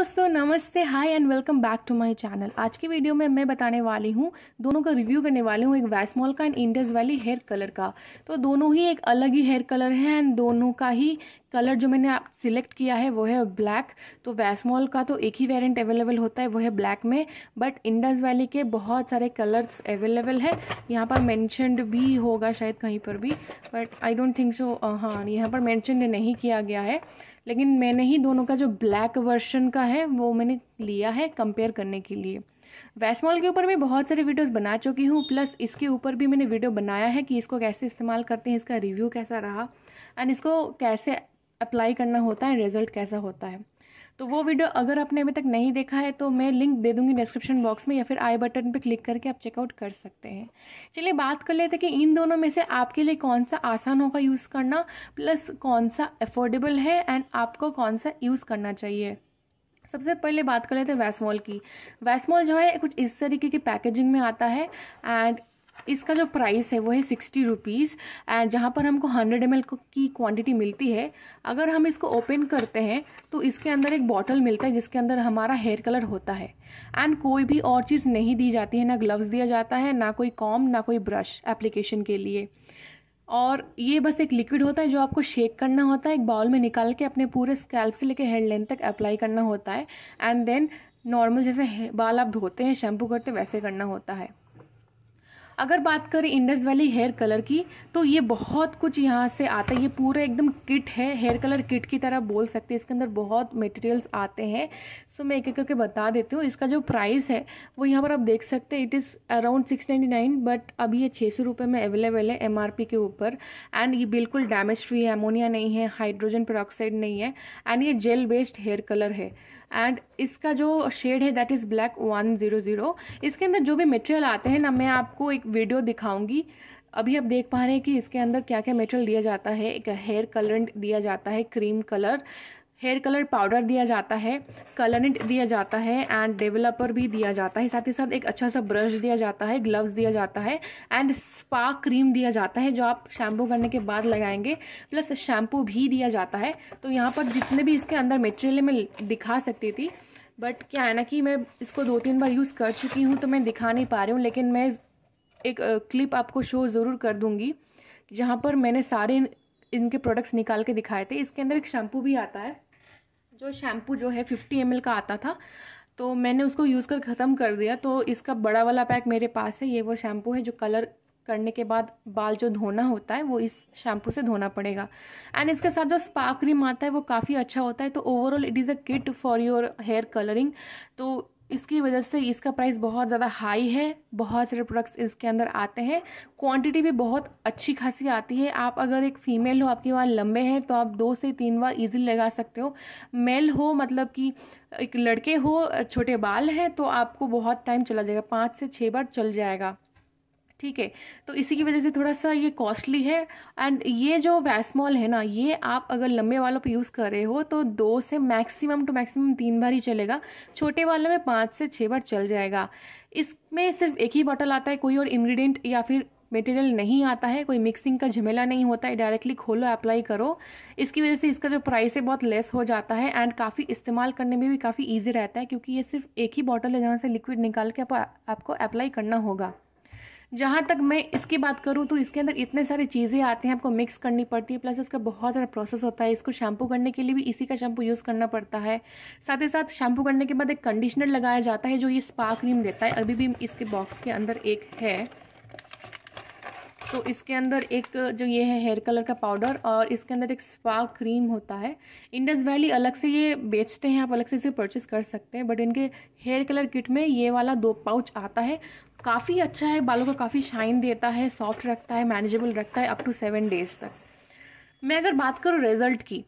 दोस्तों नमस्ते hi and welcome back to my channel आज की वीडियो में मैं बताने वाली हूँ दोनों का रिव्यू करने वाली हूँ एक वैसमॉल का and Indus Valley hair colour का तो दोनों ही एक अलग ही हेयर कलर है एंड दोनों का ही कलर जो मैंने आप सिलेक्ट किया है वो है ब्लैक तो वैसमॉल का तो एक ही वेरियंट अवेलेबल होता है वो है ब्लैक में बट इंडस वैली के बहुत सारे कलर्स अवेलेबल है यहाँ पर मैंशनड भी होगा शायद कहीं पर भी but I don't think so हाँ यहाँ पर मैंशनड नहीं किया गया है लेकिन मैंने ही दोनों का जो ब्लैक वर्शन का है वो मैंने लिया है कंपेयर करने के लिए वैसमॉल के ऊपर मैं बहुत सारे वीडियोस बना चुकी हूँ प्लस इसके ऊपर भी मैंने वीडियो बनाया है कि इसको कैसे इस्तेमाल करते हैं इसका रिव्यू कैसा रहा एंड इसको कैसे अप्लाई करना होता है रिजल्ट कैसा होता है तो वो वीडियो अगर आपने अभी तक नहीं देखा है तो मैं लिंक दे दूंगी डिस्क्रिप्शन बॉक्स में या फिर आई बटन पर क्लिक करके आप चेकआउट कर सकते हैं चलिए बात कर लेते हैं कि इन दोनों में से आपके लिए कौन सा आसान होगा यूज़ करना प्लस कौन सा अफोर्डेबल है एंड आपको कौन सा यूज़ करना चाहिए सबसे पहले बात कर लेते हैं वैसमॉल की वैसमॉल जो है कुछ इस तरीके की पैकेजिंग में आता है एंड इसका जो प्राइस है वो है सिक्सटी रुपीज़ एंड जहाँ पर हमको हंड्रेड एम की क्वांटिटी मिलती है अगर हम इसको ओपन करते हैं तो इसके अंदर एक बॉटल मिलता है जिसके अंदर हमारा हेयर कलर होता है एंड कोई भी और चीज़ नहीं दी जाती है ना ग्लव्स दिया जाता है ना कोई कॉम ना कोई ब्रश एप्लीकेशन के लिए और ये बस एक लिक्विड होता है जो आपको शेक करना होता है एक बाउल में निकाल के अपने पूरे स्कैल्प से लेकर हेयर लेंथ तक अप्लाई करना होता है एंड देन नॉर्मल जैसे बाल आप धोते हैं शैम्पू करते वैसे करना होता है अगर बात करें इंडस वैली हेयर कलर की तो ये बहुत कुछ यहाँ से आता है ये पूरा एकदम किट है हेयर कलर किट की तरह बोल सकते हैं इसके अंदर बहुत मटेरियल्स आते हैं सो मैं एक एक करके बता देती हूँ इसका जो प्राइस है वो यहाँ पर आप देख सकते हैं it is around six ninety nine but अभी ये छः सौ रुपये में अवेलेबल है एम आर पी के ऊपर एंड ये बिल्कुल डैमेज फ्री है एमोनिया नहीं है हाइड्रोजन पेरोक्साइड नहीं है एंड ये जेल बेस्ड हेयर कलर है एंड इसका जो शेड है that is black one zero zero इसके अंदर जो भी मटेरियल आते हैं ना मैं आपको एक वीडियो दिखाऊंगी अभी आप देख पा रहे हैं कि इसके अंदर क्या क्या मटेरियल दिया जाता है एक हेयर कलर दिया जाता है cream colour hair colour powder दिया जाता है कलर दिया जाता है एंड डेवलपर भी दिया जाता है साथ ही साथ एक अच्छा सा ब्रश दिया जाता है ग्लव्स दिया जाता है एंड स्पा क्रीम दिया जाता है जो आप शैम्पू करने के बाद लगाएंगे प्लस शैम्पू भी दिया जाता है तो यहाँ पर जितने भी इसके अंदर मेटेरियल मैं दिखा सकती थी बट क्या है ना कि मैं इसको दो तीन बार यूज़ कर चुकी हूँ तो मैं दिखा नहीं पा रही हूँ लेकिन मैं एक क्लिप आपको शो ज़रूर कर दूँगी जहाँ पर मैंने सारे इनके प्रोडक्ट्स निकाल के दिखाए थे इसके अंदर एक शैम्पू भी आता है जो शैम्पू जो है फिफ्टी एम का आता था तो मैंने उसको यूज़ कर ख़त्म कर दिया तो इसका बड़ा वाला पैक मेरे पास है ये वो शैम्पू है जो कलर करने के बाद बाल जो धोना होता है वो इस शैम्पू से धोना पड़ेगा एंड इसके साथ जो स्पा क्रीम आता है वो काफ़ी अच्छा होता है तो overall it is a kit for your hair colouring तो इसकी वजह से इसका प्राइस बहुत ज़्यादा हाई है बहुत सारे प्रोडक्ट्स इसके अंदर आते हैं क्वांटिटी भी बहुत अच्छी खासी आती है आप अगर एक फ़ीमेल हो आपके वहाँ लंबे हैं तो आप दो से तीन बार ईजिली लगा सकते हो मेल हो मतलब कि एक लड़के हो छोटे बाल हैं तो आपको बहुत टाइम चला जाएगा पाँच से छः बार चल जाएगा ठीक है तो इसी की वजह से थोड़ा सा ये कॉस्टली है एंड ये जो वैसमॉल है ना ये आप अगर लंबे वालों पे यूज़ कर रहे हो तो दो से मैक्सिमम टू मैक्सिमम तीन बार ही चलेगा छोटे वालों में पाँच से छः बार चल जाएगा इसमें सिर्फ एक ही बॉटल आता है कोई और इंग्रेडिएंट या फिर मटेरियल नहीं आता है कोई मिक्सिंग का झमेला नहीं होता है डायरेक्टली खोलो अप्लाई करो इसकी वजह से इसका जो प्राइस है बहुत लेस हो जाता है एंड काफ़ी इस्तेमाल करने में भी काफ़ी ईजी रहता है क्योंकि ये सिर्फ एक ही बॉटल है जहाँ से लिक्विड निकाल के आप, आपको अप्लाई करना होगा जहाँ तक मैं इसकी बात करूँ तो इसके अंदर इतने सारी चीज़ें आते हैं आपको मिक्स करनी पड़ती है प्लस इसका बहुत सारा प्रोसेस होता है इसको शैम्पू करने के लिए भी इसी का शैम्पू यूज़ करना पड़ता है साथ ही साथ शैम्पू करने के बाद एक कंडीशनर लगाया जाता है जो ये स्पा क्रीम देता है अभी भी इसके बॉक्स के अंदर एक है तो इसके अंदर एक जो ये है हेयर कलर का पाउडर और इसके अंदर एक स्पा क्रीम होता है इंडस वैली अलग से ये बेचते हैं आप अलग से इसे परचेस कर सकते हैं बट इनके हेयर कलर किट में ये वाला दो पाउच आता है काफ़ी अच्छा है बालों को काफ़ी शाइन देता है सॉफ्ट रखता है मैनेजेबल रखता है अप टू सेवन डेज़ तक मैं अगर बात करूँ रिज़ल्ट की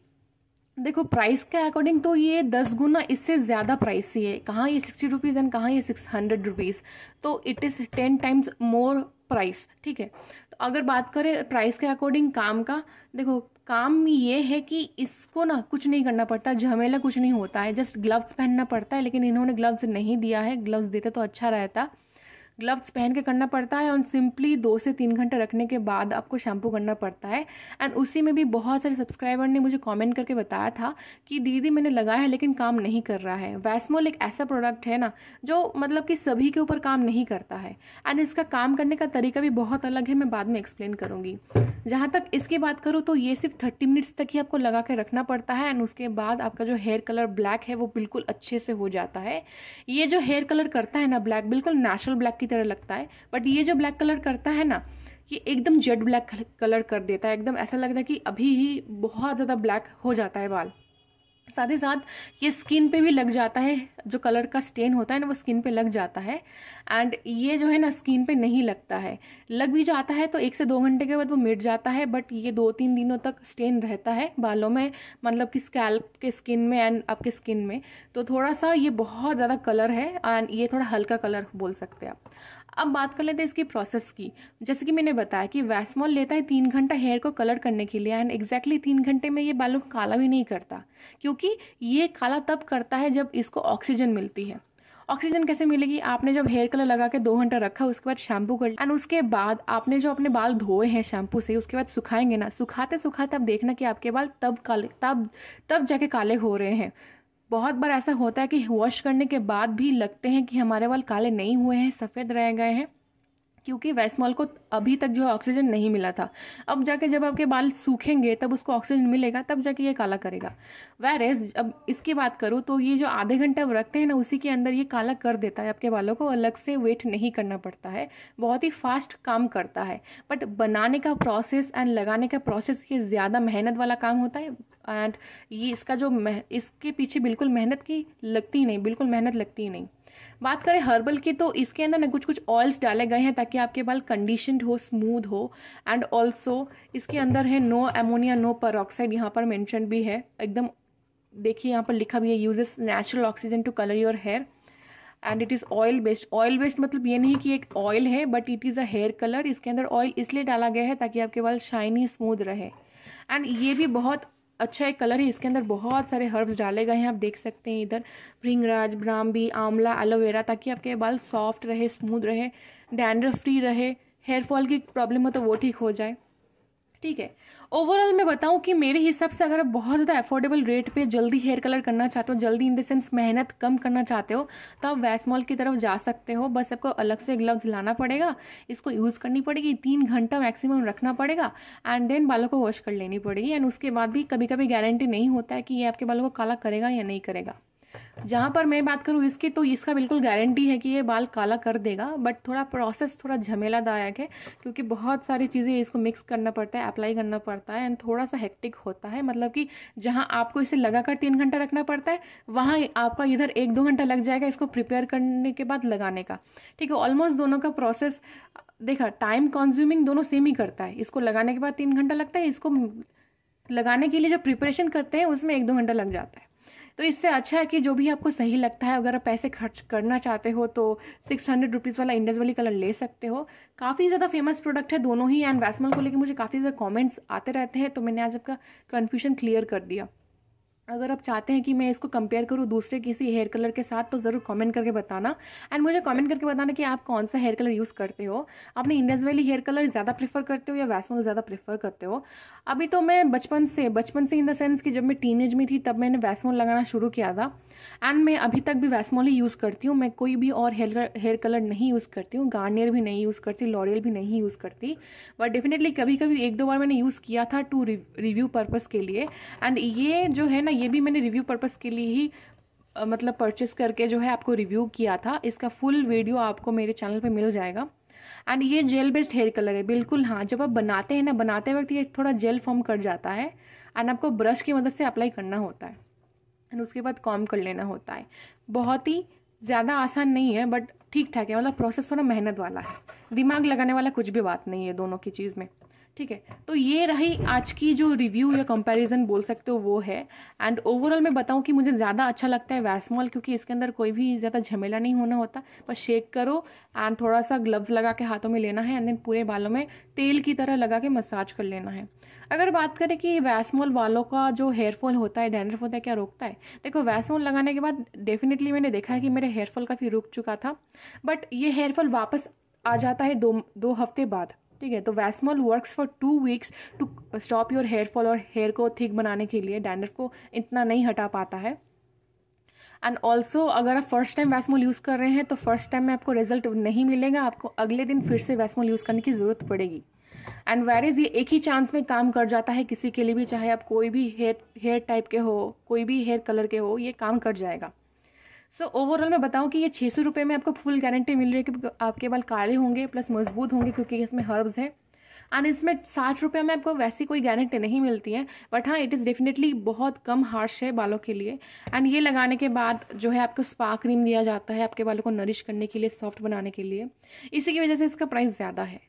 देखो प्राइस के अकॉर्डिंग तो ये दस गुना इससे ज़्यादा प्राइस ही है कहाँ ये सिक्सटी रुपीज़ एंड कहाँ ये सिक्स हंड्रेड रुपीज़ तो it is ten times more price ठीक है तो अगर बात करें प्राइस के अकॉर्डिंग काम का देखो काम ये है कि इसको ना कुछ नहीं करना पड़ता झमेला कुछ नहीं होता है जस्ट ग्लव्स पहनना पड़ता है लेकिन इन्होंने ग्लव्स नहीं दिया है ग्लव्स देते तो अच्छा रहता ग्लव्स पहन के करना पड़ता है और सिंपली दो से तीन घंटे रखने के बाद आपको शैम्पू करना पड़ता है एंड उसी में भी बहुत सारे सब्सक्राइबर ने मुझे कमेंट करके बताया था कि दीदी मैंने लगाया है लेकिन काम नहीं कर रहा है वैसमोल एक ऐसा प्रोडक्ट है ना जो मतलब कि सभी के ऊपर काम नहीं करता है एंड इसका काम करने का तरीका भी बहुत अलग है मैं बाद में एक्सप्लेन करूँगी जहाँ तक इसकी बात करूँ तो ये सिर्फ थर्टी मिनट्स तक ही आपको लगा के रखना पड़ता है एंड उसके बाद आपका जो हेयर कलर ब्लैक है वो बिल्कुल अच्छे से हो जाता है ये जो हेयर कलर करता है ना ब्लैक बिल्कुल नेचुरल ब्लैक की तरह लगता है बट ये जो ब्लैक कलर करता है ना ये एकदम जेड ब्लैक कलर कर देता है एकदम ऐसा लगता है कि अभी ही बहुत ज़्यादा ब्लैक हो जाता है बाल साथ ही साथ ये स्किन पे भी लग जाता है जो कलर का स्टेन होता है ना वो स्किन पे लग जाता है एंड ये जो है ना स्किन पे नहीं लगता है लग भी जाता है तो एक से दो घंटे के बाद वो मिट जाता है बट ये दो तीन दिनों तक स्टेन रहता है बालों में मतलब कि स्कैल्प के स्किन में एंड आपके स्किन में तो थोड़ा सा ये बहुत ज़्यादा कलर है एंड ये थोड़ा हल्का कलर बोल सकते हैं आप अब बात कर लेते हैं इसकी प्रोसेस की जैसे कि मैंने बताया कि वैसमॉल लेता है तीन घंटा हेयर को कलर करने के लिए एंड एग्जैक्टली तीन घंटे में ये बालों को काला भी नहीं करता क्योंकि ये काला तब करता है जब इसको ऑक्सीजन मिलती है ऑक्सीजन कैसे मिलेगी आपने जब हेयर कलर लगा के दो घंटा रखा उसके बाद शैम्पू कर एंड उसके बाद आपने जो अपने बाल धोए हैं शैम्पू से उसके बाद सुखाएंगे ना सुखाते सुखाते आप देखना कि आपके बाल तब काले तब तब जाके काले हो रहे हैं बहुत बार ऐसा होता है कि वॉश करने के बाद भी लगते हैं कि हमारे बाल काले नहीं हुए हैं सफ़ेद रह गए हैं क्योंकि वैसमॉल को अभी तक जो है ऑक्सीजन नहीं मिला था अब जाके जब आपके बाल सूखेंगे तब उसको ऑक्सीजन मिलेगा तब जाके ये काला करेगा वेर एज अब इसकी बात करूँ तो ये जो आधे घंटे अब रखते हैं ना उसी के अंदर ये काला कर देता है आपके बालों को अलग से वेट नहीं करना पड़ता है बहुत ही फास्ट काम करता है बट बनाने का प्रोसेस एंड लगाने का प्रोसेस ये ज़्यादा मेहनत वाला काम होता है एंड ये इसका जो इसके पीछे बिल्कुल मेहनत की लगती ही नहीं बिल्कुल मेहनत लगती ही नहीं बात करें हर्बल की तो इसके अंदर ना कुछ कुछ ऑयल्स डाले गए हैं ताकि आपके बाल कंडीशनड हो स्मूथ हो एंड ऑल्सो इसके अंदर है नो एमोनिया नो परऑक्साइड यहाँ पर मैंशन भी है एकदम देखिए यहाँ पर लिखा भी है uses natural oxygen to colour your hair and it is oil based oil based मतलब ये नहीं कि एक ऑयल है but it is a hair colour इसके अंदर ऑयल इसलिए डाला गया है ताकि आपके बाल शाइनी स्मूद रहे एंड ये भी बहुत अच्छा एक कलर है इसके अंदर बहुत सारे हर्ब्स डाले गए हैं आप देख सकते हैं इधर भृंगराज ब्राह्मी आंवला एलोवेरा ताकि आपके बाल सॉफ्ट रहे स्मूथ रहे डैंड्रफ फ्री रहे हेयर फॉल की प्रॉब्लम हो तो वो ठीक हो जाए ठीक है ओवरऑल मैं बताऊं कि मेरे हिसाब से अगर आप बहुत ज़्यादा अफोर्डेबल रेट पे जल्दी हेयर कलर करना चाहते हो जल्दी इन द सेंस मेहनत कम करना चाहते हो तो आप वैसमॉल की तरफ जा सकते हो बस आपको अलग से ग्लव्स लाना पड़ेगा इसको यूज़ करनी पड़ेगी तीन घंटा मैक्सिमम रखना पड़ेगा एंड देन बालों को वॉश कर लेनी पड़ेगी एंड उसके बाद भी कभी कभी गारंटी नहीं होता है कि ये आपके बालों को काला करेगा या नहीं करेगा जहाँ पर मैं बात करूँ इसकी तो इसका बिल्कुल गारंटी है कि ये बाल काला कर देगा बट थोड़ा प्रोसेस थोड़ा झमेलादायक है क्योंकि बहुत सारी चीज़ें इसको मिक्स करना पड़ता है अप्लाई करना पड़ता है एंड थोड़ा सा हेक्टिक होता है मतलब कि जहाँ आपको इसे लगा कर तीन घंटा रखना पड़ता है वहाँ आपका इधर एक दो घंटा लग जाएगा इसको प्रिपेयर करने के बाद लगाने का ठीक है ऑलमोस्ट दोनों का प्रोसेस देखा टाइम कंज्यूमिंग दोनों सेम ही करता है इसको लगाने के बाद तीन घंटा लगता है इसको लगाने के लिए जो प्रिपरेशन करते हैं उसमें एक दो घंटा लग जाता है तो इससे अच्छा है कि जो भी आपको सही लगता है अगर आप पैसे खर्च करना चाहते हो तो सिक्स हंड्रेड रुपीज़ वाला इंडस वाली कलर ले सकते हो काफ़ी ज़्यादा फेमस प्रोडक्ट है दोनों ही एंड वैसमल को लेकर मुझे काफ़ी ज़्यादा कॉमेंट्स आते रहते हैं तो मैंने आज आपका कन्फ्यूजन क्लियर कर दिया अगर आप चाहते हैं कि मैं इसको कंपेयर करूँ दूसरे किसी हेयर कलर के साथ तो ज़रूर कमेंट करके बताना एंड मुझे कमेंट करके बताना कि आप कौन सा हेयर कलर यूज़ करते हो आपने इंडियज वैली हेयर कलर ज़्यादा प्रेफर करते हो या वैसमोल ज़्यादा प्रेफर करते हो अभी तो मैं बचपन से बचपन से इन द सेंस कि जब मैं टीनेज में थी तब मैंने वैसमोल लगाना शुरू किया था एंड मैं अभी तक भी वैसमोल ही यूज़ करती हूँ मैं कोई भी और हेयर हेयर कलर नहीं यूज़ करती हूँ गार्नियर भी नहीं यूज़ करती लॉरियल भी नहीं यूज़ करती बट डेफिनेटली कभी कभी एक दो बार मैंने यूज़ किया था टू रिव्यू पर्पज़ के लिए एंड ये जो है ना ये भी मैंने रिव्यू पर्पज़ के लिए ही आ, मतलब परचेस करके जो है आपको रिव्यू किया था इसका फुल वीडियो आपको मेरे चैनल पे मिल जाएगा एंड ये जेल बेस्ड हेयर कलर है बिल्कुल हाँ जब आप बनाते हैं ना बनाते वक्त ये थोड़ा जेल फॉर्म कर जाता है एंड आपको ब्रश की मदद से अप्लाई करना होता है एंड उसके बाद कॉम कर लेना होता है बहुत ही ज़्यादा आसान नहीं है बट ठीक ठाक है मतलब प्रोसेस थोड़ा मेहनत वाला है दिमाग लगाने वाला कुछ भी बात नहीं है दोनों की चीज़ में ठीक है तो ये रही आज की जो रिव्यू या कंपैरिजन बोल सकते हो वो है एंड ओवरऑल मैं बताऊँ कि मुझे ज़्यादा अच्छा लगता है वैसमॉल क्योंकि इसके अंदर कोई भी ज़्यादा झमेला नहीं होना होता बस शेक करो एंड थोड़ा सा ग्लव्स लगा के हाथों में लेना है एंड देन पूरे बालों में तेल की तरह लगा के मसाज कर लेना है अगर बात करें कि वैसमॉल बालों का जो हेयरफॉल होता है डैंड्रफ होता है क्या रोकता है देखो वैसमॉल लगाने के बाद डेफिनेटली मैंने देखा है कि मेरे हेयरफॉल काफ़ी रुक चुका था बट ये हेयरफॉल वापस आ जाता है दो दो हफ्ते बाद ठीक है तो Vasmol works for two weeks to stop your hair fall और हेयर को थिक बनाने के लिए डैंड्रफ को इतना नहीं हटा पाता है एंड ऑल्सो अगर आप फर्स्ट टाइम वैसमोल यूज़ कर रहे हैं तो फर्स्ट टाइम में आपको रिजल्ट नहीं मिलेगा आपको अगले दिन फिर से वैसमोल यूज़ करने की ज़रूरत पड़ेगी एंड वेर इज ये एक ही चांस में काम कर जाता है किसी के लिए भी चाहे आप कोई भी हेयर हेयर टाइप के हो कोई भी हेयर कलर के हो ये काम कर जाएगा सो so, ओवरऑल मैं बताऊं कि ये छः सौ रुपये में आपको फुल गारंटी मिल रही है कि आपके बाल काले होंगे प्लस मजबूत होंगे क्योंकि इसमें हर्ब्स है एंड इसमें साठ रुपये में आपको वैसी कोई गारंटी नहीं मिलती है बट हाँ इट इज़ डेफिनेटली बहुत कम हार्श है बालों के लिए एंड ये लगाने के बाद जो है आपको स्पा क्रीम दिया जाता है आपके बालों को नरिश करने के लिए सॉफ्ट बनाने के लिए इसी की वजह से इसका प्राइस ज़्यादा है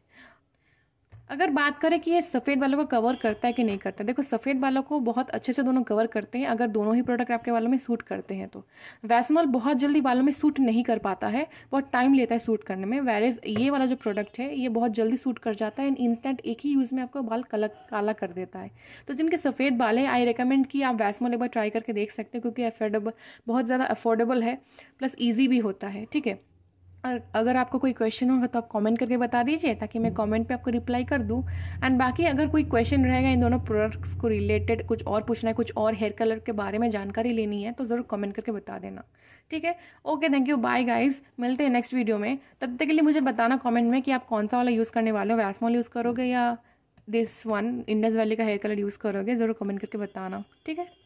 अगर बात करें कि ये सफ़ेद बालों को कवर करता है कि नहीं करता है देखो सफ़ेद बालों को बहुत अच्छे से दोनों कवर करते हैं अगर दोनों ही प्रोडक्ट आपके बालों में सूट करते हैं तो वैसमल बहुत जल्दी बालों में सूट नहीं कर पाता है बहुत टाइम लेता है सूट करने में वेरेज ये वाला जो प्रोडक्ट है ये बहुत जल्दी सूट कर जाता है एंड इंस्टेंट एक ही यूज़ में आपको बाल कलक काला कर देता है तो जिनके सफ़ेद बाल हैं आई रिकमेंड कि आप वैसमॉल एक बार ट्राई करके देख सकते हैं क्योंकि अफोर्डेबल बहुत ज़्यादा अफोर्डेबल है प्लस ईजी भी होता है ठीक है और अगर आपको कोई क्वेश्चन होगा तो आप कमेंट करके बता दीजिए ताकि मैं कमेंट पे आपको रिप्लाई कर दूँ एंड बाकी अगर कोई क्वेश्चन रहेगा इन दोनों प्रोडक्ट्स को रिलेटेड कुछ और पूछना है कुछ और हेयर कलर के बारे में जानकारी लेनी है तो ज़रूर कमेंट करके बता देना ठीक है okay thank you bye guys मिलते हैं नेक्स्ट वीडियो में तब तक के लिए मुझे बताना कॉमेंट में कि आप कौन सा वाला यूज़ करने वाले हो वैसमॉल यूज़ करोगे या दिस वन इंडस वैली का हेयर कलर यूज़ करोगे ज़रूर कमेंट करके बताना ठीक है